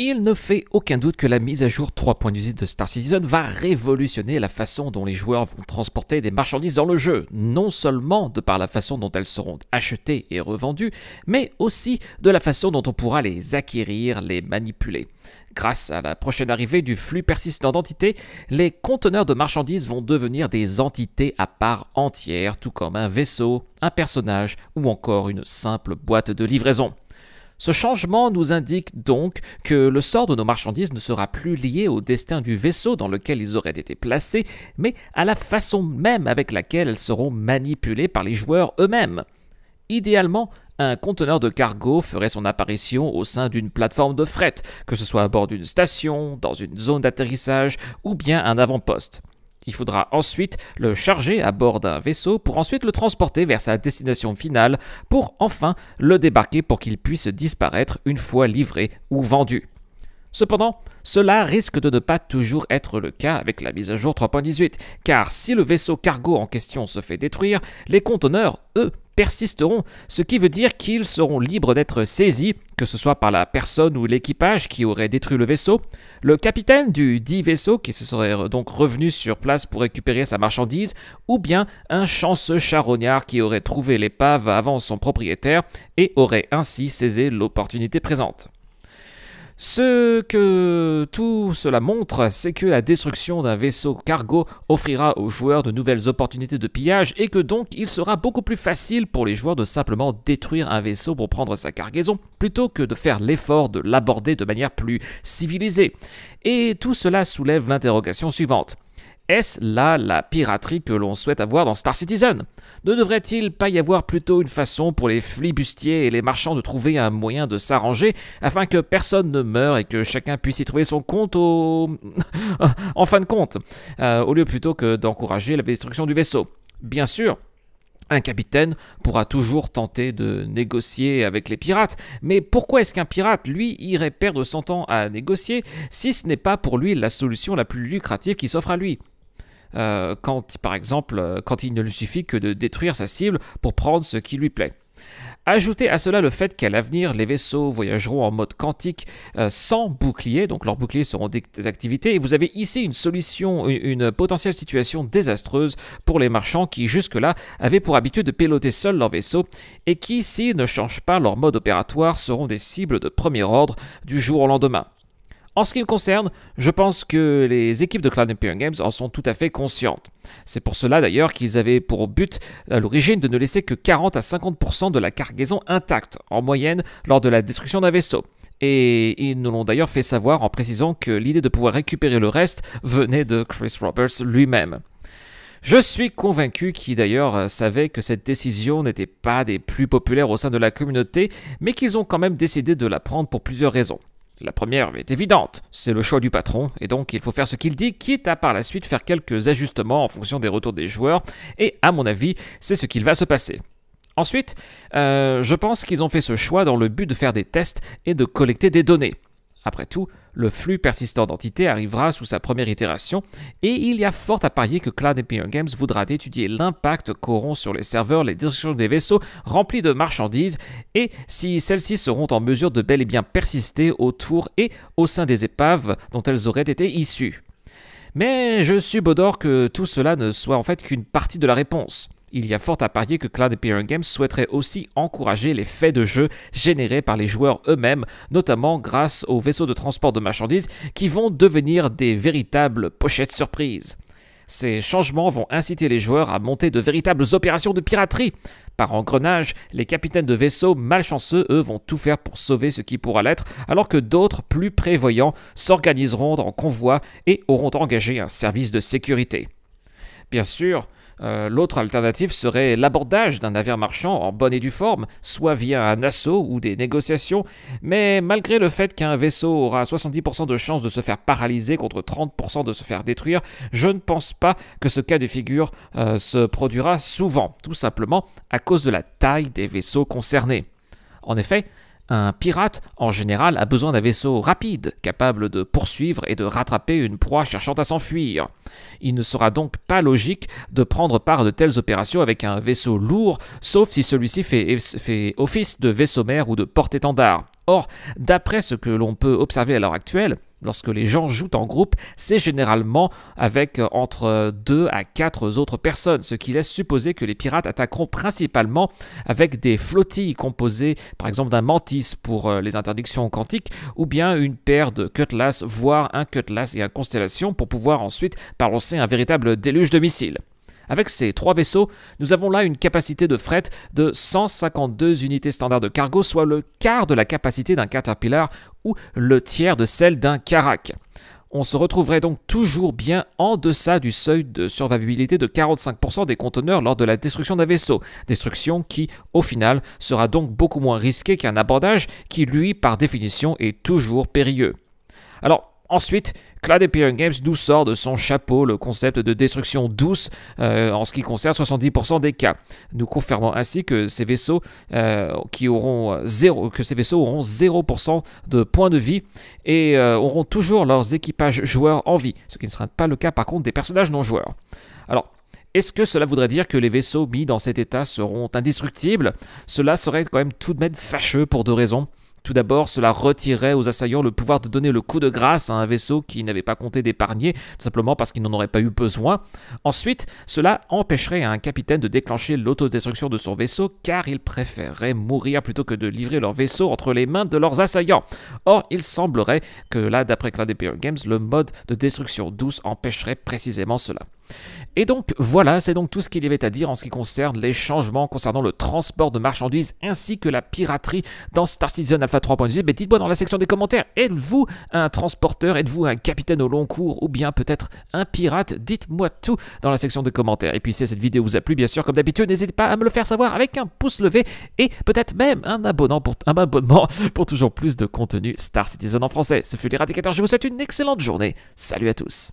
Il ne fait aucun doute que la mise à jour 3.18 de Star Citizen va révolutionner la façon dont les joueurs vont transporter des marchandises dans le jeu, non seulement de par la façon dont elles seront achetées et revendues, mais aussi de la façon dont on pourra les acquérir, les manipuler. Grâce à la prochaine arrivée du flux persistant d'entités, les conteneurs de marchandises vont devenir des entités à part entière, tout comme un vaisseau, un personnage ou encore une simple boîte de livraison. Ce changement nous indique donc que le sort de nos marchandises ne sera plus lié au destin du vaisseau dans lequel ils auraient été placés, mais à la façon même avec laquelle elles seront manipulées par les joueurs eux-mêmes. Idéalement, un conteneur de cargo ferait son apparition au sein d'une plateforme de fret, que ce soit à bord d'une station, dans une zone d'atterrissage ou bien un avant-poste. Il faudra ensuite le charger à bord d'un vaisseau pour ensuite le transporter vers sa destination finale pour enfin le débarquer pour qu'il puisse disparaître une fois livré ou vendu. Cependant, cela risque de ne pas toujours être le cas avec la mise à jour 3.18, car si le vaisseau cargo en question se fait détruire, les conteneurs, eux, persisteront, ce qui veut dire qu'ils seront libres d'être saisis, que ce soit par la personne ou l'équipage qui aurait détruit le vaisseau. Le capitaine du dit vaisseau qui se serait donc revenu sur place pour récupérer sa marchandise, ou bien un chanceux charognard qui aurait trouvé l'épave avant son propriétaire et aurait ainsi saisi l'opportunité présente. Ce que tout cela montre, c'est que la destruction d'un vaisseau cargo offrira aux joueurs de nouvelles opportunités de pillage et que donc il sera beaucoup plus facile pour les joueurs de simplement détruire un vaisseau pour prendre sa cargaison plutôt que de faire l'effort de l'aborder de manière plus civilisée. Et tout cela soulève l'interrogation suivante. Est-ce là la piraterie que l'on souhaite avoir dans Star Citizen Ne devrait-il pas y avoir plutôt une façon pour les flibustiers et les marchands de trouver un moyen de s'arranger afin que personne ne meure et que chacun puisse y trouver son compte au... en fin de compte, euh, au lieu plutôt que d'encourager la destruction du vaisseau Bien sûr, un capitaine pourra toujours tenter de négocier avec les pirates, mais pourquoi est-ce qu'un pirate, lui, irait perdre son temps à négocier si ce n'est pas pour lui la solution la plus lucrative qui s'offre à lui euh, quand, par exemple, euh, quand il ne lui suffit que de détruire sa cible pour prendre ce qui lui plaît. Ajoutez à cela le fait qu'à l'avenir, les vaisseaux voyageront en mode quantique euh, sans bouclier, donc leurs boucliers seront activités, et vous avez ici une solution, une, une potentielle situation désastreuse pour les marchands qui jusque-là avaient pour habitude de piloter seuls leurs vaisseaux, et qui, s'ils ne changent pas leur mode opératoire, seront des cibles de premier ordre du jour au lendemain. En ce qui me concerne, je pense que les équipes de Cloud Imperium Games en sont tout à fait conscientes. C'est pour cela d'ailleurs qu'ils avaient pour but à l'origine de ne laisser que 40 à 50% de la cargaison intacte, en moyenne, lors de la destruction d'un vaisseau. Et ils nous l'ont d'ailleurs fait savoir en précisant que l'idée de pouvoir récupérer le reste venait de Chris Roberts lui-même. Je suis convaincu qu'ils d'ailleurs savaient que cette décision n'était pas des plus populaires au sein de la communauté, mais qu'ils ont quand même décidé de la prendre pour plusieurs raisons. La première est évidente, c'est le choix du patron, et donc il faut faire ce qu'il dit, quitte à par la suite faire quelques ajustements en fonction des retours des joueurs, et à mon avis, c'est ce qu'il va se passer. Ensuite, euh, je pense qu'ils ont fait ce choix dans le but de faire des tests et de collecter des données. Après tout, le flux persistant d'entités arrivera sous sa première itération, et il y a fort à parier que Cloud Imperium Games voudra étudier l'impact qu'auront sur les serveurs les directions des vaisseaux remplis de marchandises, et si celles-ci seront en mesure de bel et bien persister autour et au sein des épaves dont elles auraient été issues. Mais je subodore que tout cela ne soit en fait qu'une partie de la réponse. Il y a fort à parier que Cloud Appearing Games souhaiterait aussi encourager les faits de jeu générés par les joueurs eux-mêmes, notamment grâce aux vaisseaux de transport de marchandises qui vont devenir des véritables pochettes surprises. Ces changements vont inciter les joueurs à monter de véritables opérations de piraterie. Par engrenage, les capitaines de vaisseaux malchanceux, eux, vont tout faire pour sauver ce qui pourra l'être, alors que d'autres, plus prévoyants, s'organiseront en convoi et auront engagé un service de sécurité. Bien sûr, euh, l'autre alternative serait l'abordage d'un navire marchand en bonne et due forme, soit via un assaut ou des négociations, mais malgré le fait qu'un vaisseau aura 70% de chances de se faire paralyser contre 30% de se faire détruire, je ne pense pas que ce cas de figure euh, se produira souvent, tout simplement à cause de la taille des vaisseaux concernés. En effet, un pirate, en général, a besoin d'un vaisseau rapide, capable de poursuivre et de rattraper une proie cherchant à s'enfuir. Il ne sera donc pas logique de prendre part à de telles opérations avec un vaisseau lourd, sauf si celui-ci fait, fait office de vaisseau mère ou de porte-étendard. Or, d'après ce que l'on peut observer à l'heure actuelle, lorsque les gens jouent en groupe, c'est généralement avec euh, entre 2 euh, à 4 autres personnes, ce qui laisse supposer que les pirates attaqueront principalement avec des flottilles composées par exemple d'un mantis pour euh, les interdictions quantiques, ou bien une paire de cutlass, voire un cutlass et un constellation pour pouvoir ensuite balancer un véritable déluge de missiles. Avec ces trois vaisseaux, nous avons là une capacité de fret de 152 unités standard de cargo, soit le quart de la capacité d'un Caterpillar ou le tiers de celle d'un Carac. On se retrouverait donc toujours bien en deçà du seuil de survivabilité de 45% des conteneurs lors de la destruction d'un vaisseau, destruction qui, au final, sera donc beaucoup moins risquée qu'un abordage qui, lui, par définition, est toujours périlleux. Alors, Ensuite, Cloud Imperium Games nous sort de son chapeau le concept de destruction douce euh, en ce qui concerne 70% des cas, nous confirmant ainsi que ces vaisseaux, euh, qui auront 0, euh, que ces vaisseaux auront 0% de points de vie et auront toujours leurs équipages joueurs en vie, ce qui ne sera pas le cas par contre des personnages non joueurs. Alors, est-ce que cela voudrait dire que les vaisseaux mis dans cet état seront indestructibles Cela serait quand même tout de même fâcheux pour deux raisons. Tout d'abord, cela retirerait aux assaillants le pouvoir de donner le coup de grâce à un vaisseau qui n'avait pas compté d'épargner, tout simplement parce qu'ils n'en auraient pas eu besoin. Ensuite, cela empêcherait un capitaine de déclencher l'autodestruction de son vaisseau, car il préférerait mourir plutôt que de livrer leur vaisseau entre les mains de leurs assaillants. Or, il semblerait que là, d'après Cloud Imperial Games, le mode de destruction douce empêcherait précisément cela. Et donc voilà, c'est donc tout ce qu'il y avait à dire en ce qui concerne les changements concernant le transport de marchandises ainsi que la piraterie dans Star Citizen Alpha 3.0. Mais dites-moi dans la section des commentaires, êtes-vous un transporteur, êtes-vous un capitaine au long cours ou bien peut-être un pirate Dites-moi tout dans la section des commentaires. Et puis si cette vidéo vous a plu, bien sûr, comme d'habitude, n'hésitez pas à me le faire savoir avec un pouce levé et peut-être même un, abonnement pour, un abonnement pour toujours plus de contenu Star Citizen en français. Ce fut l'éradicateur, je vous souhaite une excellente journée. Salut à tous.